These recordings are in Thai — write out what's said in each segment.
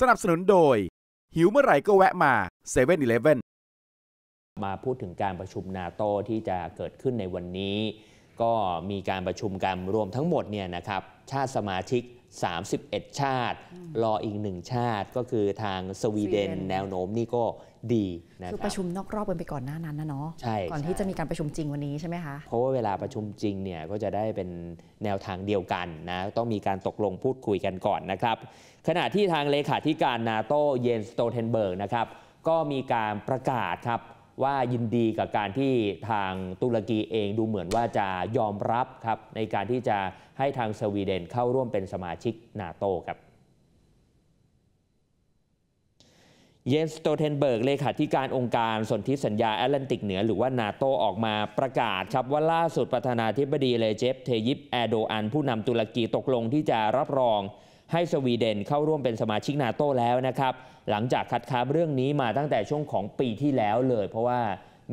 สนับสนุนโดย หิวเมื่อไหร่ก็แวะมา7 e เ e ่ e อีมาพูดถึงการประชุมนาโตที่จะเกิดขึ้นในวันนี้ ก็มีการประชุมกันรวมทั้งหมดเนี่ยนะครับชาติสมาชิก 31 ชาติ รออีกหนึ่งชาติก็คือทางสวีเดนแนวโน้มนี่ก็ดีนะครับคือประชุมนอกรอบกันไปก่อนหน้านั้นนะเนาะใช่ก่อนที่จะมีการประชุมจริงวันนี้ใช่ไหมคะ เพราะว่าเวลาประชุมจริงเนี่ยก็จะได้เป็นแนวทางเดียวกันนะ ต้องมีการตกลงพูดคุยกันก่อนนะครับ ขณะที่ทางเลขาธิการนาโตเยนสโตเทนเบิร์กนะครับ ก็มีการประกาศครับว่ายินดีกับการที่ทางตุรกีเองดูเหมือนว่าจะยอมรับครับในการที่จะให้ทางสวีเดนเข้าร่วมเป็นสมาชิกนาโตครับเยนสโตเทนเบิร์ก เลขาธิการองค์การสนธิสัญญาแอตแลนติกเหนือหรือว่านาโตออกมาประกาศครับว่าล่าสุดประธานาธิบดีเลเจฟเทยิปแอโดอัน ผู้นำตุรกีตกลงที่จะรับรองให้สวีเดนเข้าร่วมเป็นสมาชิกนาโต แล้วนะครับ หลังจากคัดค้านเรื่องนี้มาตั้งแต่ช่วงของปีที่แล้วเลยเพราะว่า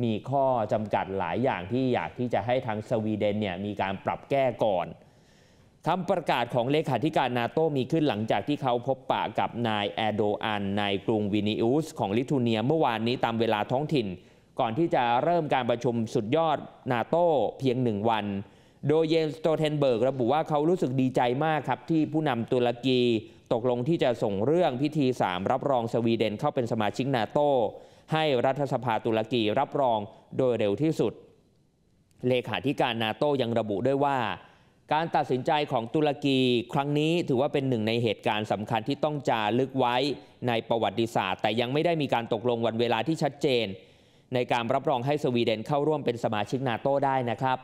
มีข้อจำกัดหลายอย่างที่อยากที่จะให้ทางสวีเดนเนี่ยมีการปรับแก้ก่อนทำประกาศของเลขาธิการนาโตมีขึ้นหลังจากที่เขาพบปะกับนายแอโดอันนายกรุงวินิอุสของลิทูเนียเมื่อวานนี้ตามเวลาท้องถิ่น ก่อนที่จะเริ่มการประชุมสุดยอดนาโตเพียงหนึ่งวัน โดยเยนสโตเทนเบิร์กระบุว่าเขารู้สึกดีใจมากครับที่ผู้นำตุรกี ตกลงที่จะส่งเรื่องพิธี 3 รับรองสวีเดนเข้าเป็นสมาชิกนาโตให้รัฐสภาตุรกีรับรองโดยเร็วที่สุดเลขาธิการนาโตยังระบุด้วยว่าการตัดสินใจของตุรกีครั้งนี้ถือว่าเป็นหนึ่งในเหตุการณ์สำคัญที่ต้องจารึกไว้ในประวัติศาสตร์ แต่ยังไม่ได้มีการตกลงวันเวลาที่ชัดเจน ในการรับรองให้สวีเดนเข้าร่วมเป็นสมาชิกนาโตได้นะครับ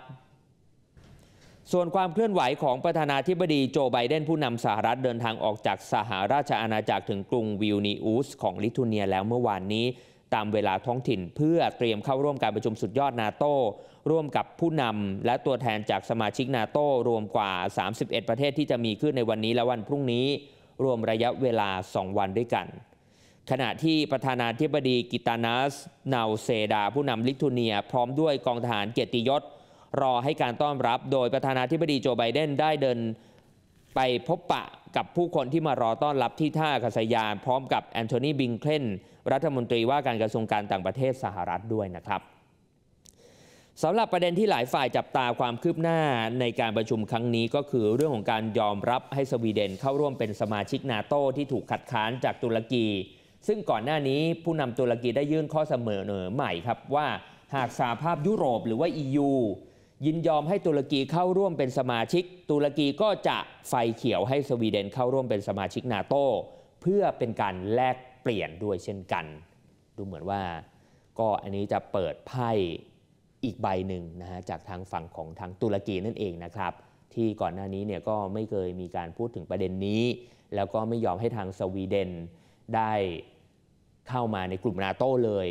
ส่วนความเคลื่อนไหวของประธานาธิบดีโจไบเดนผู้นำสหรัฐเดินทางออกจากสหราชอาณาจักร ถึงกรุงวิลนีอุสของลิทัวเนียแล้วเมื่อวานนี้ตามเวลาท้องถิ่นเพื่อเตรียมเข้าร่วมการประชุมสุดยอดนาโต้ร่วมกับผู้นำและตัวแทนจากสมาชิกนาโต้รวมกว่า 31 ประเทศที่จะมีขึ้นในวันนี้และวันพรุ่งนี้รวมระยะเวลา 2 วันด้วยกัน ขณะที่ประธานาธิบดีกิตานัสนาวเซดาผู้นำลิทัวเนีย พร้อมด้วยกองทหารเกียรติยศ รอให้การต้อนรับ โดยประธานาธิบดีโจไบเดนได้เดิน ไปพบปะกับผู้คนที่มารอต้อนรับที่ท่าอากาศยาน พร้อมกับแอนโทนีบิงเคลนรัฐมนตรีว่าการกระทรวงการต่างประเทศสหรัฐด้วยนะครับสำหรับประเด็นที่หลายฝ่ายจับตาความคืบหน้าในการประชุมครั้งนี้ก็คือเรื่องของการยอมรับให้สวีเดนเข้าร่วมเป็นสมาชิกนาโต ที่ถูกขัดขานจากตุรกี ซึ่งก่อนหน้านี้ผู้นำตุรกีได้ยื่นข้อเสนอใหม่ครับว่าหากสหภาพยุโรปหรือว่า EU ยินยอมให้ตุรกีเข้าร่วมเป็นสมาชิกตุรกีก็จะไฟเขียวให้สวีเดนเข้าร่วมเป็นสมาชิก นาโตเพื่อเป็นการแลกปลี่ยนด้วยเช่นกัน ดูเหมือนว่าก็อันนี้จะเปิดไพ่อีกใบหนึ่งนะฮะจากทางฝั่งของทางตุรกีนั่นเองนะครับที่ก่อนหน้านี้เนี่ยก็ไม่เคยมีการพูดถึงประเด็นนี้ แล้วก็ไม่ยอมให้ทางสวีเดนได้เข้ามาในกลุ่มนาโต้เลย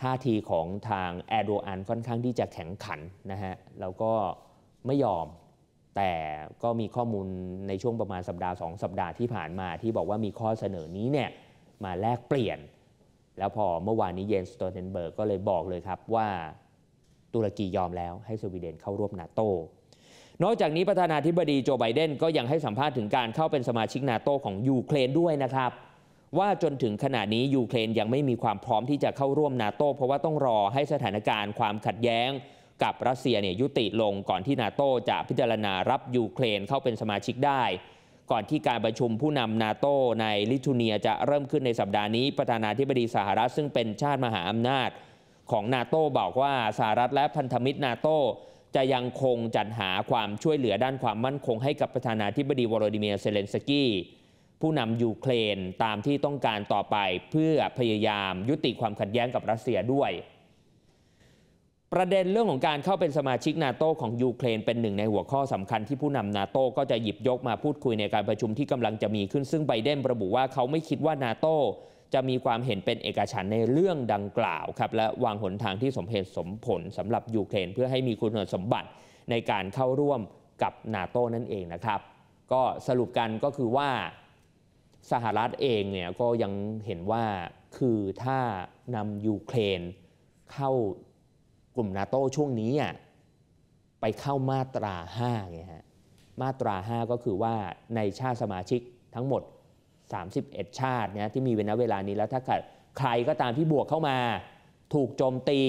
ท่าทีของทางแอโดอันค่อนข้างที่จะแข็งขันนะฮะแล้วก็ไม่ยอมแต่ก็มีข้อมูลในช่วงประมาณสัปดาห์2สัปดาห์ที่ผ่านมาที่บอกว่ามีข้อเสนอนี้เนี่ยมาแลกเปลี่ยน แล้วพอเมื่อวานนี้เยนสโตเทนเบิร์กก็เลยบอกเลยครับว่าตุรกียอมแล้วให้สวีเดนเข้าร่วม นาโต นอกจากนี้ประธานาธิบดีโจไบเดนก็ยังให้สัมภาษณ์ถึงการเข้าเป็นสมาชิกนาโตของยูเครนด้วยนะครับ ว่าจนถึงขณะนี้ยูเครนยังไม่มีความพร้อมที่จะเข้าร่วมนาโตเพราะว่าต้องรอให้สถานการณ์ความขัดแย้งกับรัสเซียเนี่ยยุติลงก่อนที่นาโตจะพิจารณารับยูเครนเข้าเป็นสมาชิกได้ก่อนที่การประชุมผู้นำนาโตในลิทัวเนียจะเริ่มขึ้นในสัปดาห์นี้ ประธานาธิบดีสหรัฐซึ่งเป็นชาติมหาอำนาจของนาโตบอกว่าสหรัฐและพันธมิตรนาโตจะยังคงจัดหาความช่วยเหลือด้านความมั่นคงให้กับ ประธานาธิบดีวโลดิเมียร์เซเลนสกี้ ผู้นำยูเครนตามที่ต้องการต่อไปเพื่อพยายามยุติความขัดแย้งกับรัสเซียด้วยประเด็นเรื่องของการเข้าเป็นสมาชิก นาโตของยูเครน เป็นหนึ่งในหัวข้อสำคัญที่ผู้นำนาโตก็จะหยิบยกมาพูดคุยในการประชุมที่กำลังจะมีขึ้นซึ่งไบเดนระบุว่าเขาไม่คิดว่า นาโตจะมีความเห็นเป็นเอกฉันในเรื่องดังกล่าวครับและวางหนทางที่สมเหตุสมผลสำหรับยูเครน เพื่อให้มีคุณสมบัติในการเข้าร่วมกับนาโตนั่นเองนะครับ ก็สรุปกันก็คือว่าสหรัฐเองเนี่ยก็ยังเห็นว่าคือถ้านำยูเครนเข้ากลุ่มนาโต้ช่วงนี้อ่ะไปเข้ามาตรา5ไงฮะมาตรา 5 ก็คือว่าในชาติสมาชิกทั้งหมด 31 ชาติเนี่ยที่มีเวลาเวลานี้แล้ว ถ้าเกิดใครก็ตามที่บวกเข้ามาถูกโจมตี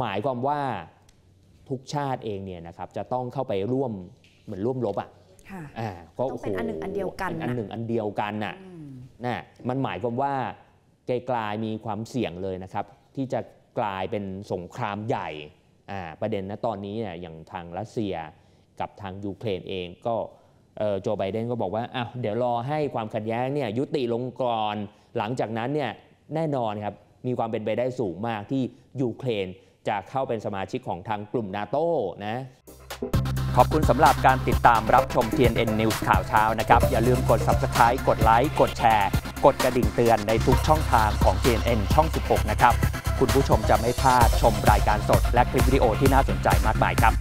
หมายความว่าทุกชาติเองเนี่ยนะครับจะต้องเข้าไปร่วมเหมือนร่วมรบอ่ะอ่าก็ต้องเป็นอันหนึ่งอันเดียวกันอันหนึ่งอันเดียวกันน่ะนะมันหมายความว่าไกลๆมีความเสี่ยงเลยนะครับ ที่จะกลายเป็นสงครามใหญ่ประเด็นนะตอนนี้เนี่ยอย่างทางรัสเซียกับทางยูเครนเองก็โจไบเดนก็บอกว่าอ้าวเดี๋ยวรอให้ความขัดแย้งเนี่ยยุติลงก่อนหลังจากนั้นเนี่ยแน่นอนครับ มีความเป็นไปได้สูงมากที่ยูเครน จะเข้าเป็นสมาชิกของทางกลุ่มนาโต้นะขอบคุณสำหรับการติดตามรับชม TNN News ข่าวเช้านะครับ อย่าลืมกด Subscribe กดไลค์กดแชร์กดกระดิ่งเตือนในทุกช่องทางของ TNN ช่อง 16 นะครับคุณผู้ชมจะไม่พลาดชมรายการสด และคลิปวิดีโอที่น่าสนใจมากมายครับ